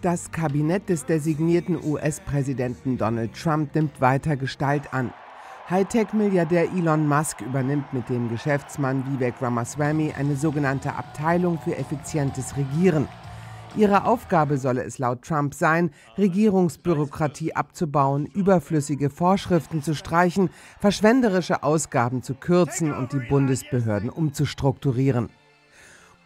Das Kabinett des designierten US-Präsidenten Donald Trump nimmt weiter Gestalt an. Hightech-Milliardär Elon Musk übernimmt mit dem Geschäftsmann Vivek Ramaswamy eine sogenannte Abteilung für effizientes Regieren. Ihre Aufgabe solle es laut Trump sein, Regierungsbürokratie abzubauen, überflüssige Vorschriften zu streichen, verschwenderische Ausgaben zu kürzen und die Bundesbehörden umzustrukturieren.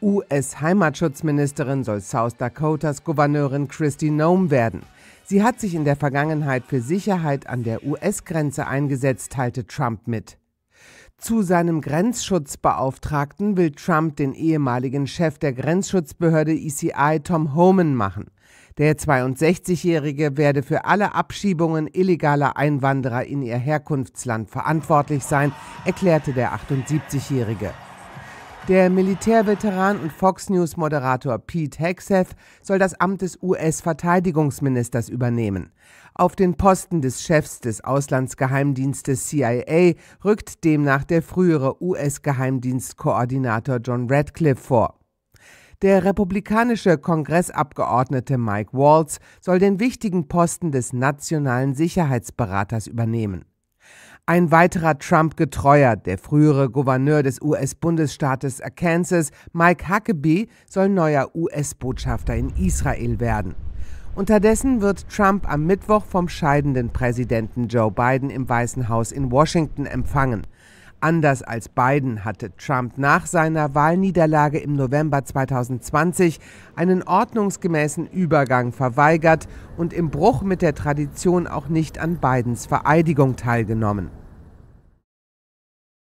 US-Heimatschutzministerin soll South Dakotas Gouverneurin Christy Nome werden. Sie hat sich in der Vergangenheit für Sicherheit an der US-Grenze eingesetzt, teilte Trump mit. Zu seinem Grenzschutzbeauftragten will Trump den ehemaligen Chef der Grenzschutzbehörde ECI Tom Homan machen. Der 62-Jährige werde für alle Abschiebungen illegaler Einwanderer in ihr Herkunftsland verantwortlich sein, erklärte der 78-Jährige. Der Militärveteran und Fox News-Moderator Pete Hexeth soll das Amt des US-Verteidigungsministers übernehmen. Auf den Posten des Chefs des Auslandsgeheimdienstes CIA rückt demnach der frühere US-Geheimdienstkoordinator John Radcliffe vor. Der republikanische Kongressabgeordnete Mike Waltz soll den wichtigen Posten des nationalen Sicherheitsberaters übernehmen. Ein weiterer Trump-Getreuer, der frühere Gouverneur des US-Bundesstaates Arkansas, Mike Huckabee, soll neuer US-Botschafter in Israel werden. Unterdessen wird Trump am Mittwoch vom scheidenden Präsidenten Joe Biden im Weißen Haus in Washington empfangen. Anders als Biden hatte Trump nach seiner Wahlniederlage im November 2020 einen ordnungsgemäßen Übergang verweigert und im Bruch mit der Tradition auch nicht an Bidens Vereidigung teilgenommen.